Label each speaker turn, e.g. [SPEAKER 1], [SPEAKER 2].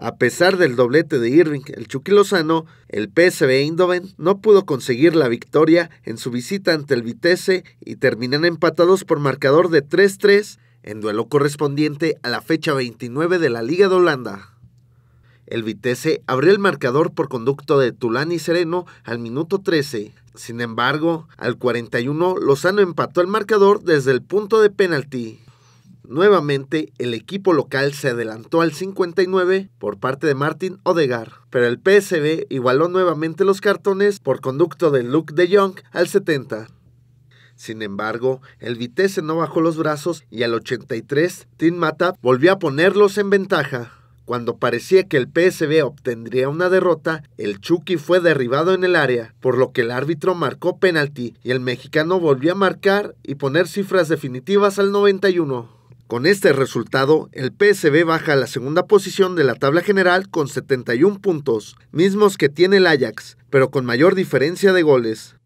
[SPEAKER 1] A pesar del doblete de Irving, el Chucky Lozano, el PSV Eindhoven no pudo conseguir la victoria en su visita ante el Vitesse y terminan empatados por marcador de 3-3 en duelo correspondiente a la fecha 29 de la Liga de Holanda. El Vitesse abrió el marcador por conducto de Tulani Sereno al minuto 13. Sin embargo, al 41 Lozano empató el marcador desde el punto de penalti. Nuevamente, el equipo local se adelantó al 59 por parte de Martin Odegar, pero el PSB igualó nuevamente los cartones por conducto de Luke de Jong al 70. Sin embargo, el Vitesse no bajó los brazos y al 83, Tim Mata volvió a ponerlos en ventaja. Cuando parecía que el PSB obtendría una derrota, el Chucky fue derribado en el área, por lo que el árbitro marcó penalti y el mexicano volvió a marcar y poner cifras definitivas al 91. Con este resultado, el PSB baja a la segunda posición de la tabla general con 71 puntos, mismos que tiene el Ajax, pero con mayor diferencia de goles.